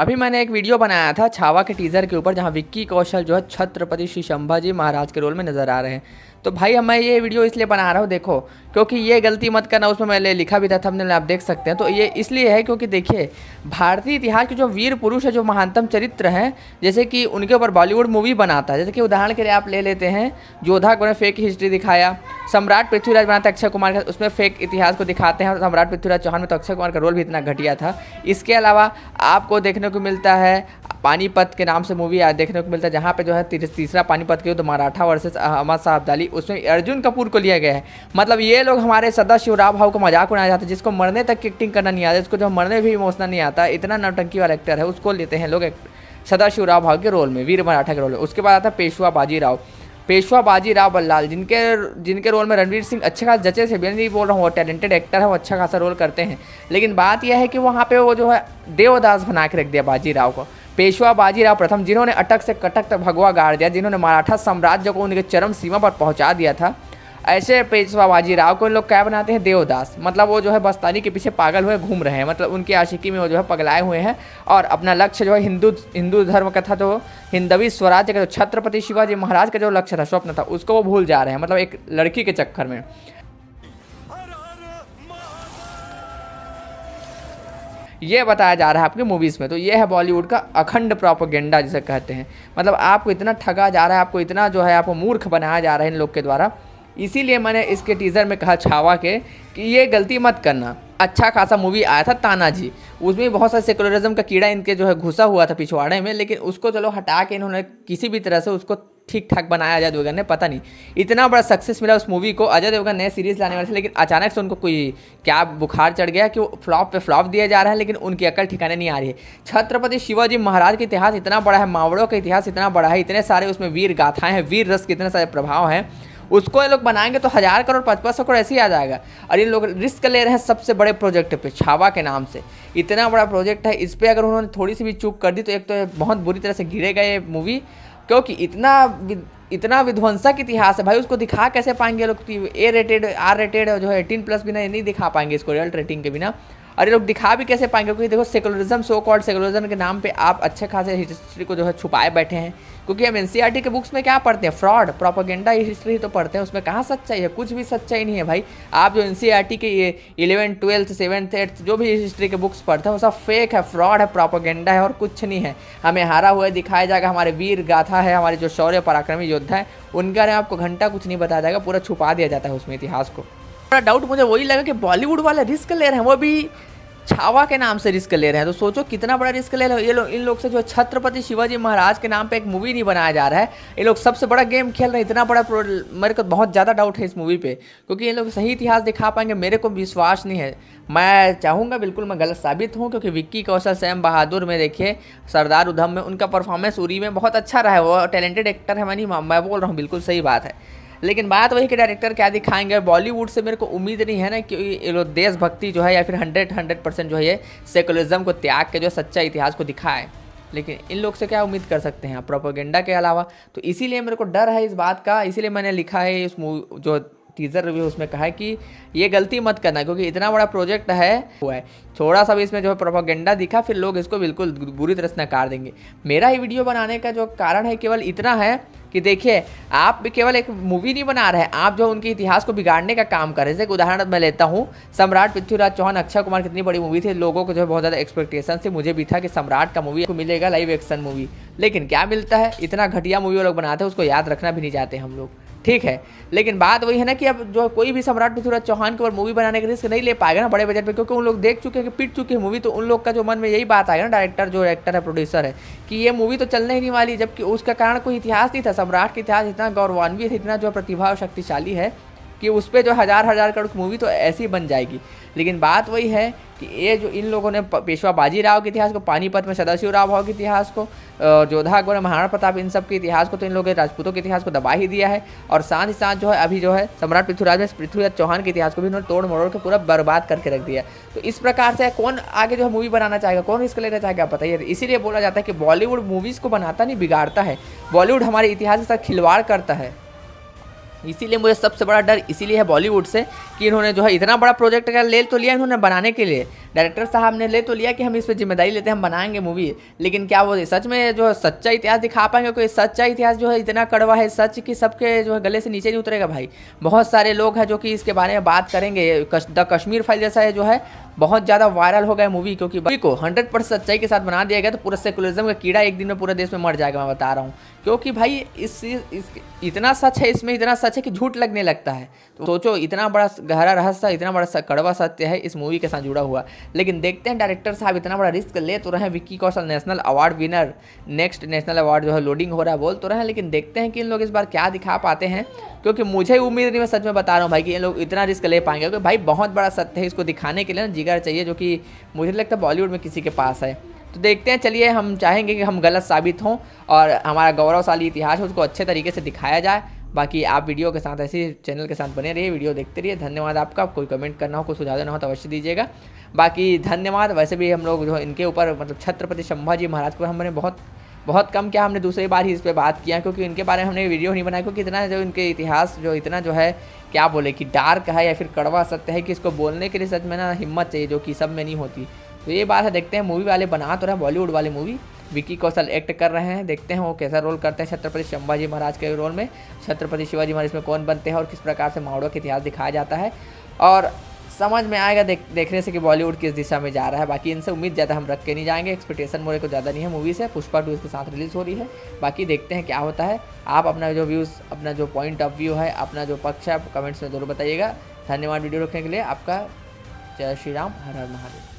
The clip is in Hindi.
अभी मैंने एक वीडियो बनाया था छावा के टीज़र के ऊपर जहाँ विक्की कौशल जो है छत्रपति श्री शंभाजी महाराज के रोल में नज़र आ रहे हैं तो भाई मैं ये वीडियो इसलिए बना रहा हूँ देखो क्योंकि ये गलती मत करना उसमें मैंने लिखा भी था थंबनेल आप देख सकते हैं तो ये इसलिए है क्योंकि देखिए भारतीय इतिहास के जो वीर पुरुष है जो महानतम चरित्र हैं जैसे कि उनके ऊपर बॉलीवुड मूवी बनाता है जैसे कि उदाहरण के लिए आप ले लेते हैं योद्धा को फेक हिस्ट्री दिखाया सम्राट पृथ्वीराज बनाते अक्षय कुमार का उसमें फेक इतिहास को दिखाते हैं और सम्राट पृथ्वीराज चौहान में तो अक्षय कुमार का रोल भी इतना घटिया था इसके अलावा आपको देखने को मिलता है पानीपत के नाम से मूवी देखने को मिलता है जहाँ पे जो है तीसरा पानीपत के युद्ध मराठा वर्सेस अहमद साहब अब्दाली उसमें अर्जुन कपूर को लिया गया है मतलब ये लोग हमारे सदा शिवराव भाव को मजाक उड़ाया चाहते हैं जिसको मरने तक एक्टिंग करना नहीं आता जिसको जो मरने भी इमोशनल नहीं आता इतना नौटंकी वाला एक्टर है उसको लेते हैं लोग सदा शिवराव भाव के रोल में वीर मराठा के रोल में उसके बाद आता है पेशवा बाजीराव पेशवा बाजीराव बल्लाल जिनके जिनके रोल में रणवीर सिंह अच्छे खास जचे से भी नहीं बोल रहा हूँ वो टैलेंटेड एक्टर है वो अच्छा खासा रोल करते हैं लेकिन बात यह है कि वहाँ पे वो जो है देवदास बना के रख दिया बाजीराव को पेशवा बाजीराव प्रथम जिन्होंने अटक से कटक तक भगवा गाड़ दिया जिन्होंने मराठा साम्राज्य को उनके चरम सीमा पर पहुंचा दिया था ऐसे पेशवा बाजीराव को लोग क्या बनाते हैं देवदास मतलब वो जो है बस्तानी के पीछे पागल हुए घूम रहे हैं मतलब उनकी आशिकी में वो जो है पगलाए हुए हैं और अपना लक्ष्य जो है हिंदू हिंदू धर्म का था जो तो हिंदवी स्वराज्य का जो छत्रपति शिवाजी महाराज का जो लक्ष्य था स्वप्न था उसको वो भूल जा रहे हैं मतलब एक लड़की के चक्कर में ये बताया जा रहा है आपके मूवीज़ में तो ये है बॉलीवुड का अखंड प्रोपोगेंडा जिसे कहते हैं मतलब आपको इतना ठगा जा रहा है आपको इतना जो है आपको मूर्ख बनाया जा रहा है इन लोग के द्वारा इसीलिए मैंने इसके टीज़र में कहा छावा के कि ये गलती मत करना अच्छा खासा मूवी आया था ताना जी उसमें बहुत सारे सेकुलरिज्म का कीड़ा इनके जो है घुसा हुआ था पिछवाड़े में लेकिन उसको चलो हटा के इन्होंने किसी भी तरह से उसको ठीक ठाक बनाया अजय देवगन ने पता नहीं इतना बड़ा सक्सेस मिला उस मूवी को अजय देवगन नए सीरीज लाने वाले थे लेकिन अचानक से उनको कोई क्या बुखार चढ़ गया कि वो फ्लॉप पे फ्लॉप दिया जा रहा है लेकिन उनकी अकल ठिकाने नहीं आ रही है छत्रपति शिवाजी महाराज का इतिहास इतना बड़ा है मावड़ों का इतिहास इतना बड़ा है इतने सारे उसमें वीर गाथाएं हैं वीर रस के इतने सारे प्रभाव हैं उसको ये लोग बनाएंगे तो हज़ार करोड़ पचपन सौ करोड़ ऐसे ही आ जाएगा और ये लोग रिस्क ले रहे हैं सबसे बड़े प्रोजेक्ट पे छावा के नाम से इतना बड़ा प्रोजेक्ट है इस पर अगर उन्होंने थोड़ी सी भी चूक कर दी तो एक तो बहुत बुरी तरह से गिरेगा ये मूवी क्योंकि इतना इतना विध्वंसक इतिहास है भाई उसको दिखा कैसे पाएंगे लोग ए रेटेड आर रेटेड जो है एटीन प्लस बिना नहीं दिखा पाएंगे इसको एडल्ट रेटिंग के बिना और ये लोग दिखा भी कैसे पाएंगे क्योंकि देखो सेकुलरिज्म सो कॉल्ड सेकुलरिज्म के नाम पे आप अच्छे खासे हिस्ट्री को जो है छुपाए बैठे हैं क्योंकि हम एन e के बुक्स में क्या पढ़ते हैं फ्रॉड प्रोपोगेंडा हिस्ट्री तो पढ़ते हैं उसमें कहाँ सच्चाई है कुछ भी सच्चाई नहीं है भाई आप जो एन e के ये इलेवन ट्वेल्थ सेवन्थ एट्थ जो भी हिस्ट्री के बुक्स पढ़ते हैं वो सब फेक है फ्रॉड है प्रोपोगेंडा है और कुछ नहीं है हमें हारा हुआ दिखाया जाएगा हमारे वीर गाथा है हमारे जो शौर्य पराक्रमी योद्धा है उनका बारे में आपको घंटा कुछ नहीं बताया जाएगा पूरा छुपा दिया जाता है उसमें इतिहास को थोड़ा डाउट मुझे वही लगा कि बॉलीवुड वाले रिस्क ले रहे हैं वो भी छावा के नाम से रिस्क ले रहे हैं तो सोचो कितना बड़ा रिस्क ले रहे हो ये लोग इन लोग से जो छत्रपति शिवाजी महाराज के नाम पे एक मूवी नहीं बनाया जा रहा है ये लोग सबसे बड़ा गेम खेल रहे हैं इतना बड़ा मेरे को बहुत ज़्यादा डाउट है इस मूवी पे क्योंकि ये लोग सही इतिहास दिखा पाएंगे मेरे को विश्वास नहीं है मैं चाहूँगा बिल्कुल मैं गलत साबित हूँ क्योंकि विक्की कौशल सैम बहादुर में देखिए सरदार उधम में उनका परफॉर्मेंस उरी में बहुत अच्छा रहा है वो टैलेंटेड एक्टर है मैं नहीं मैं बोल रहा हूँ बिल्कुल सही बात है लेकिन बात वही कि डायरेक्टर क्या दिखाएंगे बॉलीवुड से मेरे को उम्मीद नहीं है ना कि देशभक्ति जो है या फिर हंड्रेड हंड्रेड परसेंट जो है ये सेकुलरिज्म को त्याग के जो है सच्चा इतिहास को दिखाए लेकिन इन लोग से क्या उम्मीद कर सकते हैं प्रोपोगेंडा के अलावा तो इसीलिए मेरे को डर है इस बात का इसीलिए मैंने लिखा है इस मूवी जो टीज़र रिव्यू उसमें कहा है कि ये गलती मत करना क्योंकि इतना बड़ा प्रोजेक्ट है हुआ है थोड़ा सा भी इसमें जो है प्रोपागेंडा दिखा फिर लोग इसको बिल्कुल बुरी तरह से नकार देंगे मेरा ही वीडियो बनाने का जो कारण है केवल इतना है कि देखिए आप केवल एक मूवी नहीं बना रहे आप जो उनके इतिहास को बिगाड़ने का काम कर रहे हैं जैसे उदाहरण मैं लेता हूँ सम्राट पृथ्वीराज चौहान अक्षय कुमार कितनी बड़ी मूवी थी लोगों को जो है बहुत ज़्यादा एक्सपेक्टेशन थी मुझे भी था कि सम्राट का मूवी को मिलेगा लाइव एक्शन मूवी लेकिन क्या मिलता है इतना घटिया मूवी वो लोग बनाते हैं उसको याद रखना भी नहीं चाहते हम लोग ठीक है लेकिन बात वही है ना कि अब जो कोई भी सम्राट पृथ्वीराज चौहान के ऊपर मूवी बनाने का रिस्क नहीं ले पाएगा ना बड़े बजट पे क्योंकि उन लोग देख चुके हैं कि पिट चुकी है मूवी तो उन लोग का जो मन में यही बात आएगा ना डायरेक्टर जो एक्टर है प्रोड्यूसर है कि ये मूवी तो चलने ही नहीं वाली जबकि उसका कारण कोई इतिहास नहीं था सम्राट का इतिहास इतना गौरवान्वित इतना जो प्रतिभा और शक्तिशाली है कि उस पर जो हज़ार हज़ार करोड़ की मूवी तो ऐसी बन जाएगी लेकिन बात वही है कि ये जो इन लोगों ने पेशवा बाजीराव के इतिहास को पानीपत में सदाशिव राव भाव के इतिहास को जोधा अकबर महाराणा प्रताप इन सब के इतिहास को तो इन लोगों के राजपूतों के इतिहास को दबा ही दिया है और साथ ही साथ जो है अभी जो है सम्राट पृथ्वीराज में पृथ्वीराज चौहान के इतिहास को भी इन्होंने तोड़ मोड़ के पूरा बर्बाद करके रख दिया तो इस प्रकार से कौन आगे जो है मूवी बनाना चाहेगा कौन इसको लेना चाहेगा आप बताइए इसीलिए बोला जाता है कि बॉलीवुड मूवीज़ को बनाता नहीं बिगाड़ता है बॉलीवुड हमारे इतिहास के साथ खिलवाड़ करता है इसीलिए मुझे सबसे बड़ा डर इसीलिए है बॉलीवुड से कि इन्होंने जो है इतना बड़ा प्रोजेक्ट अगर ले तो लिया इन्होंने बनाने के लिए डायरेक्टर साहब ने ले तो लिया कि हम इस पर जिम्मेदारी लेते हैं हम बनाएंगे मूवी लेकिन क्या वो सच में जो सच्चा इतिहास दिखा पाएंगे क्योंकि सच्चा इतिहास जो है इतना कड़वा है सच कि सबके जो है गले से नीचे नहीं उतरेगा भाई बहुत सारे लोग हैं जो कि इसके बारे में बात करेंगे द कश्मीर फाइल जैसा है जो है बहुत ज़्यादा वायरल हो गया मूवी क्योंकि मूवी को 100 परसेंट सच्चाई के साथ बना दिया गया तो पूरा सेकुलरिज्म का कीड़ा एक दिन में पूरे देश में मर जाएगा मैं बता रहा हूँ क्योंकि भाई इस, इस इतना सच है इसमें इतना सच है कि झूठ लगने लगता है तो सोचो इतना बड़ा गहरा रहस्य इतना बड़ा कड़वा सत्य है इस मूवी के साथ जुड़ा हुआ लेकिन देखते हैं डायरेक्टर साहब इतना बड़ा रिस्क ले तो रहे Vicky Kaushal national award winner next national award जो है लोडिंग हो रहा है बोल तो रहे हैं लेकिन देखते हैं कि इन लोग इस बार क्या दिखा पाते हैं क्योंकि मुझे उम्मीद नहीं मैं सच में बता रहा हूँ भाई कि इन लोग इतना रिस्क ले पाएंगे क्योंकि भाई बहुत बड़ा सत्य है इसको दिखाने के लिए ना जिगर चाहिए जो कि मुझे लगता है बॉलीवुड में किसी के पास है तो देखते हैं चलिए हम चाहेंगे कि हम गलत साबित हों और हमारा गौरवशाली इतिहास है उसको अच्छे तरीके से दिखाया जाए बाकी आप वीडियो के साथ ऐसे चैनल के साथ बने रहिए वीडियो देखते रहिए धन्यवाद आपका कोई कमेंट करना हो कोई सुझाव देना हो तो अवश्य दीजिएगा बाकी धन्यवाद वैसे भी हम लोग जो इनके ऊपर मतलब छत्रपति शंभाजी महाराज को हमने बहुत बहुत कम क्या हमने दूसरी बार ही इस पर बात किया क्योंकि इनके बारे में हमने वीडियो नहीं बनाया क्योंकि इतना जो इनके इतिहास जो इतना जो है क्या बोले कि डार्क है या फिर कड़वा सत्य है कि इसको बोलने के लिए सच में ना हिम्मत चाहिए जो कि सब में नहीं होती तो ये बात है देखते हैं मूवी वाले बना तो रहे बॉलीवुड वाली मूवी विकी कौशल एक्ट कर रहे हैं देखते हैं वो कैसा रोल करते हैं छत्रपति शंभाजी महाराज के रोल में छत्रपति शिवाजी महाराज में कौन बनते हैं और किस प्रकार से मावड़ों का इतिहास दिखाया जाता है और समझ में आएगा देख देखने से कि बॉलीवुड किस दिशा में जा रहा है बाकी इनसे उम्मीद ज़्यादा हम रख के नहीं जाएंगे एक्सपेक्टेशन मोरे को ज़्यादा नहीं है मूवी से पुष्पा टू इसके साथ रिलीज़ हो रही है बाकी देखते हैं क्या होता है आप अपना जो व्यूज़ अपना जो पॉइंट ऑफ व्यू है अपना जो पक्ष है आप कमेंट्स में ज़रूर बताइएगा धन्यवाद वीडियो रखने के लिए आपका जय श्री राम हर हर महादेव